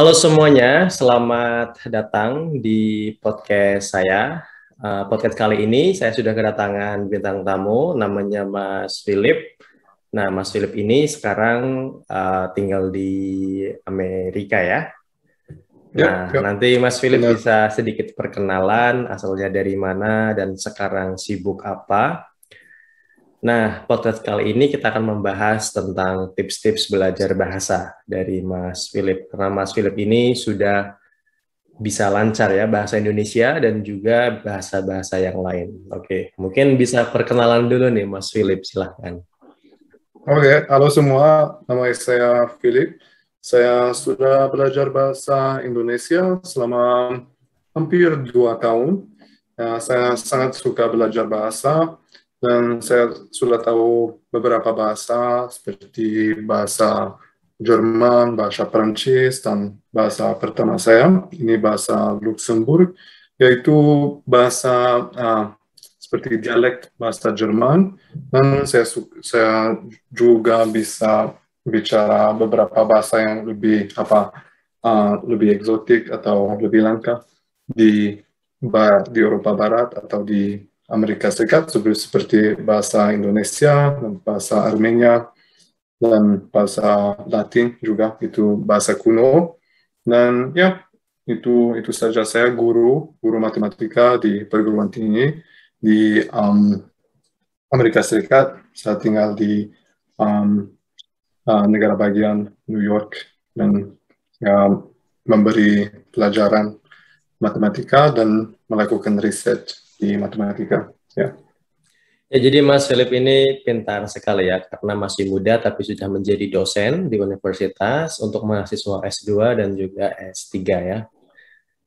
Halo semuanya, selamat datang di podcast saya. Eh, podcast kali ini saya sudah kedatangan bintang tamu, namanya Mas Philip. Nah, Mas Philip ini sekarang eh, tinggal di Amerika ya. ya nah, ya, ya. nanti Mas Philip ya. bisa sedikit perkenalan, asalnya dari mana dan sekarang sibuk apa. Nah, podcast kali ini kita akan membahas tentang tips-tips belajar bahasa dari Mas Philip. Karena Mas Philip ini sudah bisa lancar ya bahasa Indonesia dan juga bahasa-bahasa yang lain. Oke, mungkin bisa perkenalan dulu nih Mas Philip, silahkan. Oke, halo semua. Nama saya Philip. Saya sudah belajar bahasa Indonesia selama hampir dua tahun. Ya, saya sangat suka belajar bahasa dan saya sudah tahu beberapa bahasa seperti bahasa Jerman, bahasa Perancis dan bahasa pertama saya, ini bahasa Luxembourg, yaitu bahasa uh, seperti dialek bahasa Jerman, dan saya, saya juga bisa bicara beberapa bahasa yang lebih apa uh, lebih eksotik atau lebih langka di di Eropa Barat atau di Amerika Serikat seperti bahasa Indonesia dan bahasa Armenia dan bahasa Latin juga itu bahasa kuno dan ya itu itu saja saya guru guru matematika di perguruan tinggi di um, Amerika Serikat saya tinggal di um, uh, negara bagian New York dan ya, memberi pelajaran matematika dan melakukan riset di matematika. Ya. Ya, jadi Mas Philip ini pintar sekali ya, karena masih muda tapi sudah menjadi dosen di universitas untuk mahasiswa S2 dan juga S3 ya.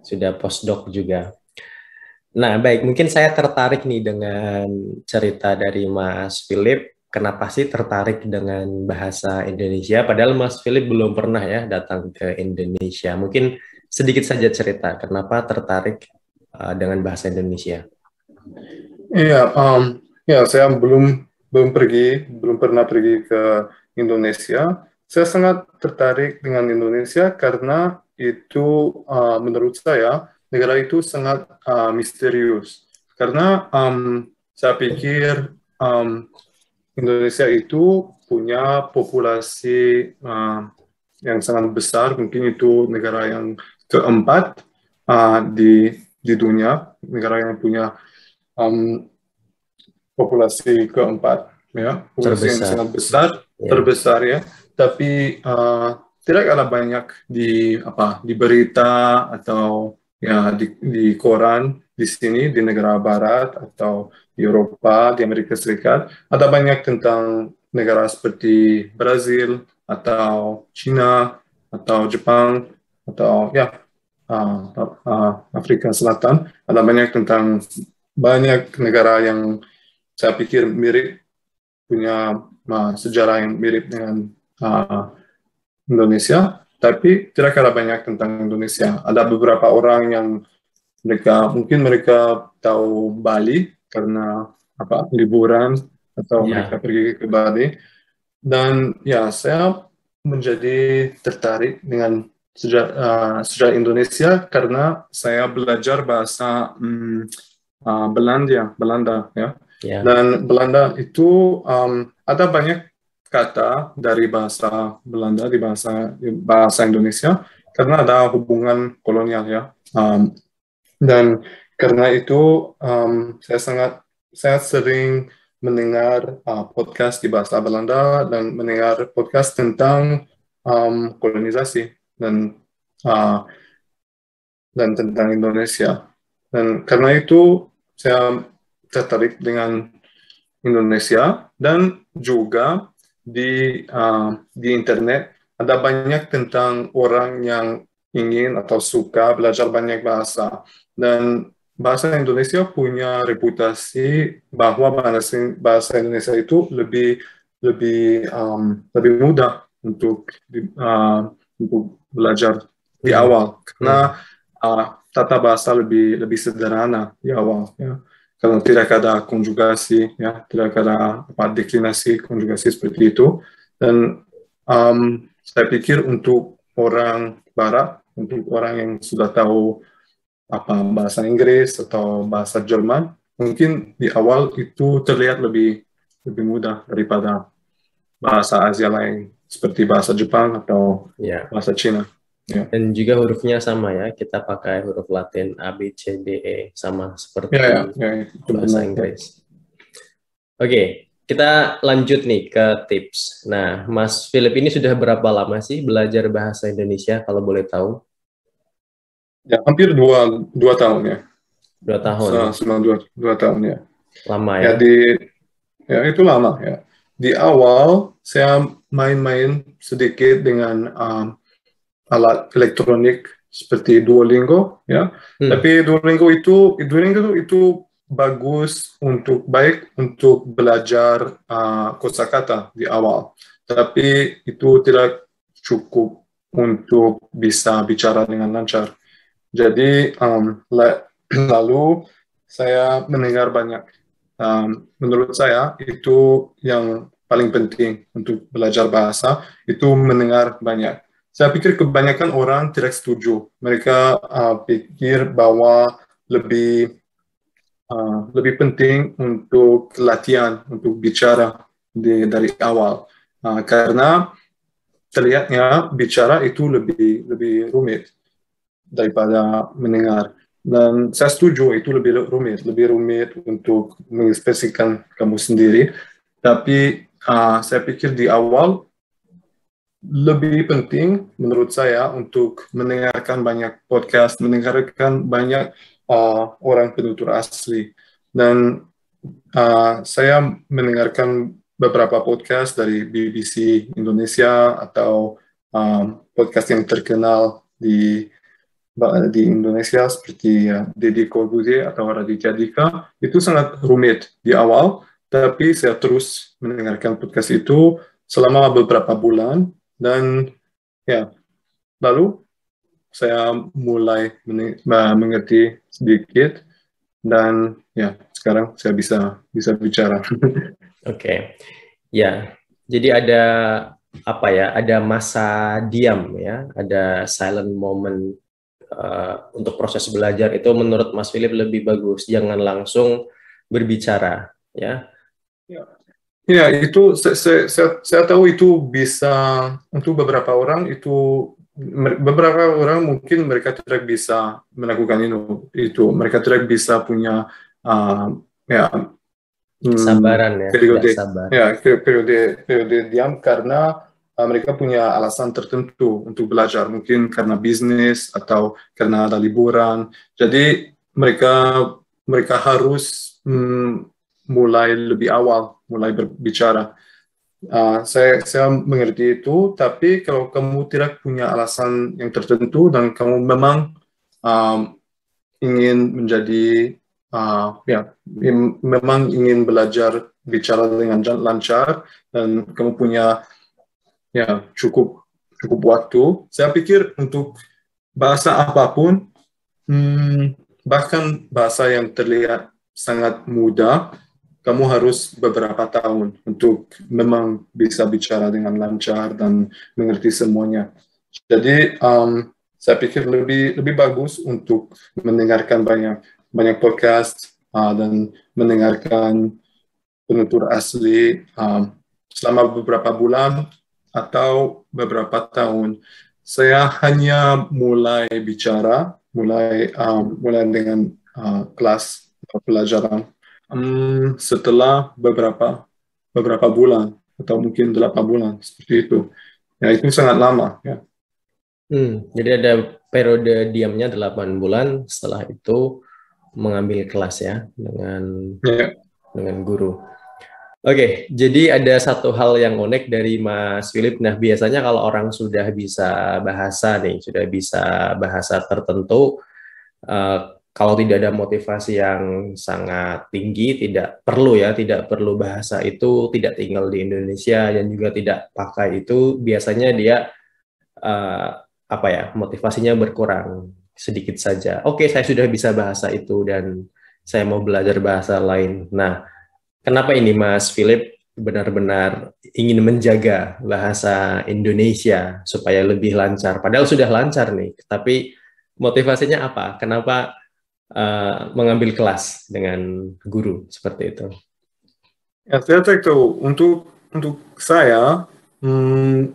Sudah postdoc juga. Nah, baik, mungkin saya tertarik nih dengan cerita dari Mas Philip. Kenapa sih tertarik dengan bahasa Indonesia? Padahal Mas Philip belum pernah ya datang ke Indonesia. Mungkin sedikit saja cerita, kenapa tertarik eh, dengan bahasa Indonesia? Iya, um, ya saya belum belum pergi, belum pernah pergi ke Indonesia. Saya sangat tertarik dengan Indonesia karena itu uh, menurut saya negara itu sangat uh, misterius. Karena um, saya pikir um, Indonesia itu punya populasi uh, yang sangat besar, mungkin itu negara yang keempat uh, di di dunia, negara yang punya um, populasi keempat ya populasi terbesar. yang sangat besar yeah. terbesar ya tapi uh, tidak ada banyak di apa di berita atau ya di, di koran di sini di negara barat atau di Eropa di Amerika Serikat ada banyak tentang negara seperti Brazil atau China atau Jepang atau ya uh, uh, Afrika Selatan ada banyak tentang banyak negara yang saya pikir mirip punya uh, sejarah yang mirip dengan uh, Indonesia, tapi tidak ada banyak tentang Indonesia. Ada beberapa orang yang mereka mungkin mereka tahu Bali karena apa liburan atau yeah. mereka pergi ke Bali. Dan ya saya menjadi tertarik dengan sejarah, uh, sejarah Indonesia karena saya belajar bahasa um, uh, Belanda, Belanda ya. Yeah. Dan Belanda itu um, ada banyak kata dari bahasa Belanda di bahasa di bahasa Indonesia karena ada hubungan kolonial ya. Um, dan karena itu um, saya sangat saya sering mendengar uh, podcast di bahasa Belanda dan mendengar podcast tentang um, kolonisasi dan uh, dan tentang Indonesia. Dan karena itu saya tertarik dengan Indonesia dan juga di uh, di internet ada banyak tentang orang yang ingin atau suka belajar banyak bahasa dan bahasa Indonesia punya reputasi bahwa bahasa, bahasa Indonesia itu lebih lebih um, lebih mudah untuk uh, untuk belajar di hmm. awal hmm. karena uh, tata bahasa lebih lebih sederhana di awal ya kalau tidak ada konjugasi ya tidak ada apa deklinasi konjugasi seperti itu dan um, saya pikir untuk orang barat untuk orang yang sudah tahu apa bahasa Inggris atau bahasa Jerman mungkin di awal itu terlihat lebih lebih mudah daripada bahasa Asia lain seperti bahasa Jepang atau yeah. bahasa Cina. Yeah. Dan juga hurufnya sama ya, kita pakai huruf Latin A, B, C, D, E sama seperti yeah, yeah, yeah. Ya. bahasa Inggris. Oke, okay, kita lanjut nih ke tips. Nah, Mas Philip ini sudah berapa lama sih belajar bahasa Indonesia kalau boleh tahu? Ya, hampir dua, dua tahun ya. Dua tahun. Selama dua, dua tahun ya. Lama ya. Ya, di, ya itu lama ya. Di awal saya main-main sedikit dengan um, alat elektronik seperti Duolingo ya hmm. tapi Duolingo itu Duolingo itu bagus untuk baik untuk belajar uh, kosakata di awal tapi itu tidak cukup untuk bisa bicara dengan lancar jadi um, le, lalu saya mendengar banyak um, menurut saya itu yang paling penting untuk belajar bahasa itu mendengar banyak saya pikir kebanyakan orang tidak setuju. Mereka uh, pikir bahwa lebih uh, lebih penting untuk latihan, untuk bicara di, dari awal. Uh, karena terlihatnya bicara itu lebih lebih rumit daripada mendengar. Dan saya setuju itu lebih rumit, lebih rumit untuk mengekspresikan kamu sendiri. Tapi uh, saya pikir di awal lebih penting menurut saya untuk mendengarkan banyak podcast, mendengarkan banyak uh, orang penutur asli. Dan uh, saya mendengarkan beberapa podcast dari BBC Indonesia atau um, podcast yang terkenal di di Indonesia seperti ya, Deddy Corbuzier atau Raditya Dika itu sangat rumit di awal, tapi saya terus mendengarkan podcast itu selama beberapa bulan dan ya, lalu saya mulai mengerti sedikit dan ya sekarang saya bisa bisa bicara. Oke, okay. ya jadi ada apa ya? Ada masa diam ya, ada silent moment uh, untuk proses belajar itu menurut Mas Philip lebih bagus. Jangan langsung berbicara ya. ya. Ya, itu saya, saya, saya tahu itu bisa untuk beberapa orang itu beberapa orang mungkin mereka tidak bisa melakukan itu. itu. Mereka tidak bisa punya uh, ya hmm, sabaran ya periode sabar. ya periode periode diam karena ah, mereka punya alasan tertentu untuk belajar mungkin karena bisnis atau karena ada liburan jadi mereka mereka harus mm, mulai lebih awal mulai berbicara. Uh, saya saya mengerti itu, tapi kalau kamu tidak punya alasan yang tertentu dan kamu memang um, ingin menjadi uh, ya memang ingin belajar bicara dengan lancar dan kamu punya ya cukup cukup waktu, saya pikir untuk bahasa apapun hmm, bahkan bahasa yang terlihat sangat mudah kamu harus beberapa tahun untuk memang bisa bicara dengan lancar dan mengerti semuanya. Jadi um, saya pikir lebih lebih bagus untuk mendengarkan banyak banyak podcast uh, dan mendengarkan penutur asli um, selama beberapa bulan atau beberapa tahun. Saya hanya mulai bicara, mulai um, mulai dengan uh, kelas pelajaran Hmm, setelah beberapa beberapa bulan atau mungkin delapan bulan seperti itu. Ya itu sangat lama. Ya. Hmm, jadi ada periode diamnya delapan bulan. Setelah itu mengambil kelas ya dengan ya. dengan guru. Oke, okay, jadi ada satu hal yang unik dari Mas Philip. Nah, biasanya kalau orang sudah bisa bahasa nih, sudah bisa bahasa tertentu, uh, kalau tidak ada motivasi yang sangat tinggi, tidak perlu ya, tidak perlu bahasa itu, tidak tinggal di Indonesia dan juga tidak pakai itu, biasanya dia uh, apa ya, motivasinya berkurang sedikit saja. Oke, okay, saya sudah bisa bahasa itu dan saya mau belajar bahasa lain. Nah, kenapa ini Mas Philip benar-benar ingin menjaga bahasa Indonesia supaya lebih lancar? Padahal sudah lancar nih, tapi motivasinya apa? Kenapa uh, mengambil kelas dengan guru seperti itu. Ya, saya itu untuk untuk saya hmm,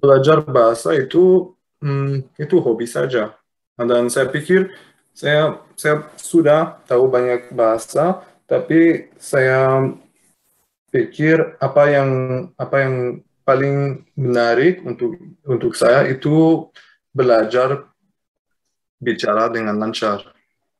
belajar bahasa itu hmm, itu hobi saja. Dan saya pikir saya saya sudah tahu banyak bahasa, tapi saya pikir apa yang apa yang paling menarik untuk untuk saya itu belajar bicara dengan lancar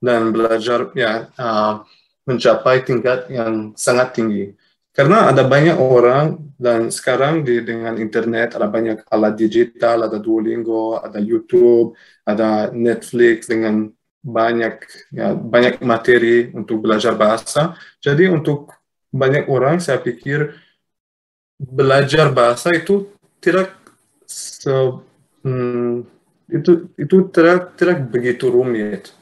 dan belajar ya uh, mencapai tingkat yang sangat tinggi. Karena ada banyak orang dan sekarang di dengan internet ada banyak alat digital, ada Duolingo, ada YouTube, ada Netflix dengan banyak ya, banyak materi untuk belajar bahasa. Jadi untuk banyak orang saya pikir belajar bahasa itu tidak se, hmm, itu itu tidak tidak begitu rumit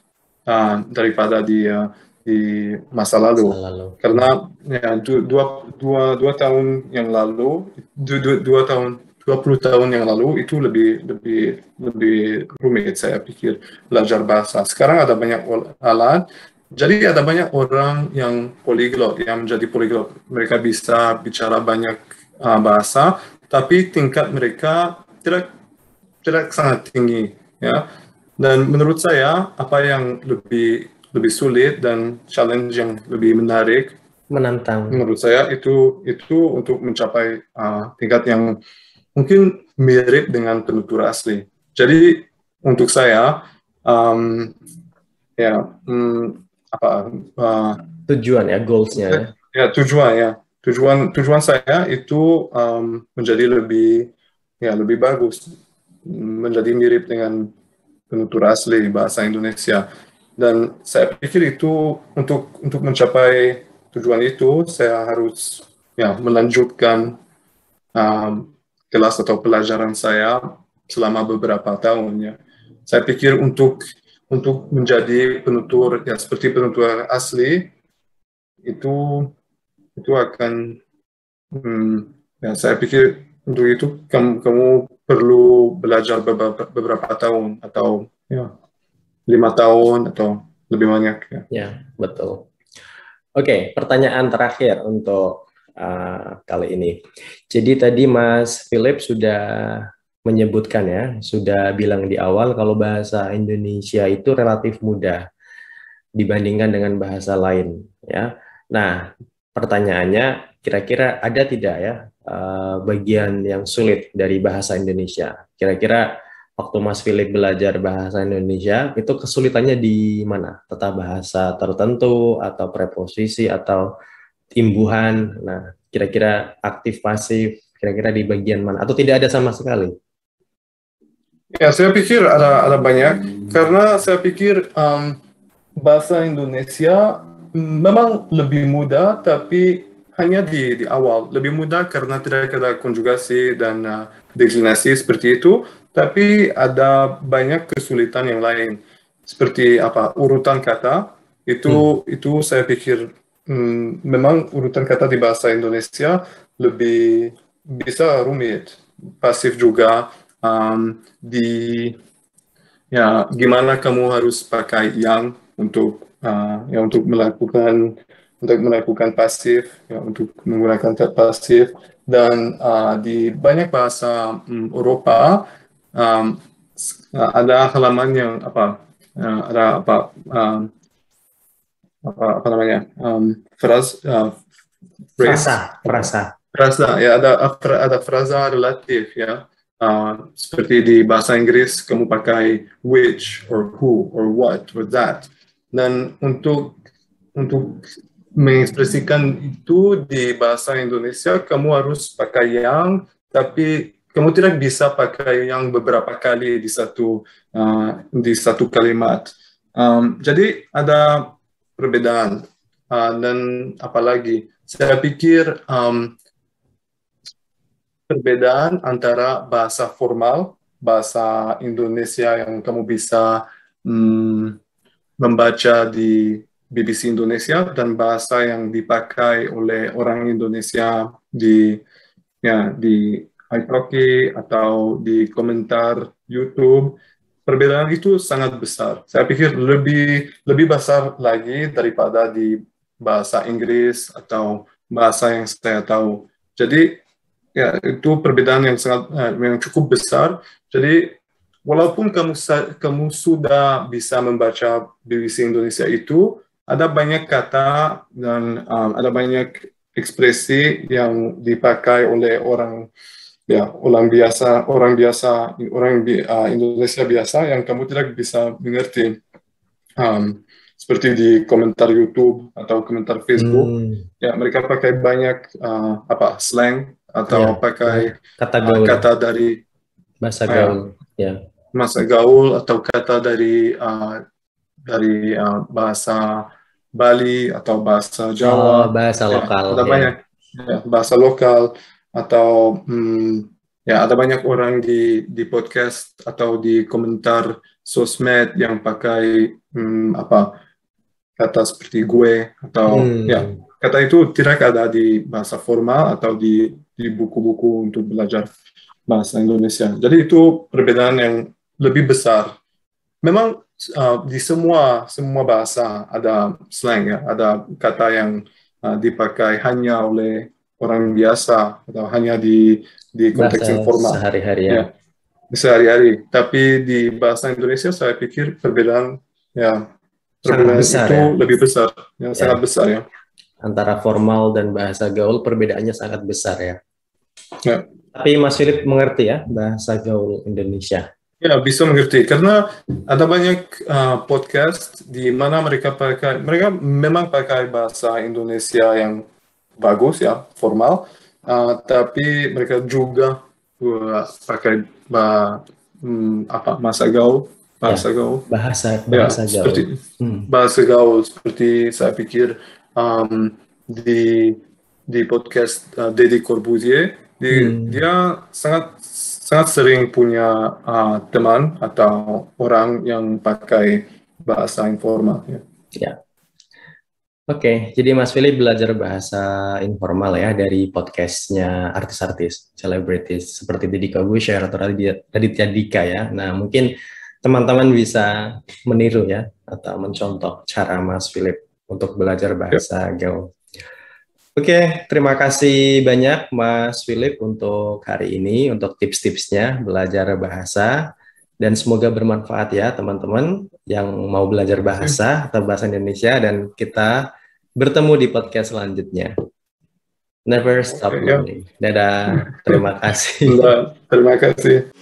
uh, daripada di uh, di masa lalu, masa lalu. karena ya, dua, dua, dua tahun yang lalu dua, dua, dua tahun 20 tahun yang lalu itu lebih lebih lebih rumit saya pikir belajar bahasa. Sekarang ada banyak alat, jadi ada banyak orang yang poliglot, yang menjadi poliglot. Mereka bisa bicara banyak uh, bahasa, tapi tingkat mereka tidak tidak sangat tinggi ya dan menurut saya apa yang lebih lebih sulit dan challenge yang lebih menarik menantang menurut saya itu itu untuk mencapai uh, tingkat yang mungkin mirip dengan penutur asli jadi untuk saya um, ya um, apa uh, tujuan ya goalsnya ya, ya tujuan ya tujuan tujuan saya itu um, menjadi lebih ya lebih bagus menjadi mirip dengan penutur asli bahasa Indonesia. Dan saya pikir itu untuk untuk mencapai tujuan itu saya harus ya melanjutkan um, kelas atau pelajaran saya selama beberapa tahunnya Saya pikir untuk untuk menjadi penutur ya seperti penutur asli itu itu akan hmm, ya saya pikir untuk itu kamu kamu perlu belajar beberapa, beberapa tahun atau ya lima tahun atau lebih banyak ya. Ya betul. Oke, okay, pertanyaan terakhir untuk uh, kali ini. Jadi tadi Mas Philip sudah menyebutkan ya, sudah bilang di awal kalau bahasa Indonesia itu relatif mudah dibandingkan dengan bahasa lain ya. Nah, pertanyaannya kira-kira ada tidak ya Eh, bagian yang sulit dari bahasa Indonesia. Kira-kira waktu Mas Philip belajar bahasa Indonesia itu kesulitannya di mana? Tata bahasa tertentu atau preposisi atau imbuhan? Nah, kira-kira aktif pasif kira-kira di bagian mana atau tidak ada sama sekali? Ya, saya pikir ada ada banyak karena saya pikir um, bahasa Indonesia mm, memang lebih mudah tapi hanya di, di awal lebih mudah karena tidak ada konjugasi dan uh, deklinasi seperti itu, tapi ada banyak kesulitan yang lain seperti apa urutan kata itu hmm. itu saya pikir hmm, memang urutan kata di bahasa Indonesia lebih bisa rumit pasif juga um, di ya gimana kamu harus pakai yang untuk uh, ya untuk melakukan untuk melakukan pasif, ya, untuk menggunakan tab pasif. Dan uh, di banyak bahasa um, Eropa um, ada halaman yang apa uh, ada apa um, apa apa namanya um, fras, uh, frasa frasa frasa ya ada ada frasa relatif ya Uh, seperti di bahasa Inggris kamu pakai which or who or what or that dan untuk untuk mengekspresikan itu di bahasa Indonesia, kamu harus pakai yang, tapi kamu tidak bisa pakai yang beberapa kali di satu uh, di satu kalimat. Um, jadi ada perbedaan uh, dan apalagi saya pikir um, perbedaan antara bahasa formal bahasa Indonesia yang kamu bisa um, membaca di BBC Indonesia dan bahasa yang dipakai oleh orang Indonesia di ya di iTalki atau di komentar YouTube perbedaan itu sangat besar. Saya pikir lebih lebih besar lagi daripada di bahasa Inggris atau bahasa yang saya tahu. Jadi ya itu perbedaan yang sangat eh, yang cukup besar. Jadi walaupun kamu kamu sudah bisa membaca BBC Indonesia itu, ada banyak kata dan um, ada banyak ekspresi yang dipakai oleh orang ya orang biasa orang biasa orang bi, uh, Indonesia biasa yang kamu tidak bisa mengerti um, seperti di komentar YouTube atau komentar Facebook hmm. ya mereka pakai banyak uh, apa slang atau ya, pakai ya, kata Uh, kata dari bahasa ya, gaul uh, ya masa gaul atau kata dari uh, dari uh, bahasa Bali atau bahasa Jawa, oh, bahasa ya, lokal, ada ya. banyak ya, bahasa lokal atau hmm, ya ada banyak orang di di podcast atau di komentar sosmed yang pakai hmm, apa kata seperti gue atau hmm. ya kata itu tidak ada di bahasa formal atau di di buku-buku untuk belajar bahasa Indonesia. Jadi itu perbedaan yang lebih besar. Memang uh, di semua semua bahasa ada slang ya, ada kata yang uh, dipakai hanya oleh orang biasa atau hanya di di konteks bahasa informal sehari-hari ya. ya sehari-hari tapi di bahasa Indonesia saya pikir perbedaan ya perbedaan sangat besar, ya? lebih besar ya, ya sangat besar ya antara formal dan bahasa gaul perbedaannya sangat besar ya, ya. tapi Mas Philip mengerti ya bahasa gaul Indonesia Ya, bisa mengerti. Karena ada banyak uh, podcast di mana mereka pakai, mereka memang pakai bahasa Indonesia yang bagus ya, formal. Uh, tapi mereka juga pakai bah, hmm, apa masa gaul, bahasa ya, gaul, bahasa ya, bahasa ya, gaul, seperti, hmm. bahasa gaul seperti saya pikir um, di di podcast uh, Deddy Corbusier, di, hmm. dia sangat sangat sering punya uh, teman atau orang yang pakai bahasa informal. Ya. ya. Oke, okay, jadi Mas Philip belajar bahasa informal ya dari podcastnya artis-artis, selebritis seperti Deddy Corbuzier atau Raditya Dika ya. Nah, mungkin teman-teman bisa meniru ya atau mencontoh cara Mas Philip untuk belajar ya. bahasa yeah. Gaul. Oke, terima kasih banyak Mas Philip untuk hari ini, untuk tips-tipsnya belajar bahasa. Dan semoga bermanfaat ya teman-teman yang mau belajar bahasa atau bahasa Indonesia dan kita bertemu di podcast selanjutnya. Never stop learning. Dadah, terima kasih. Terima kasih.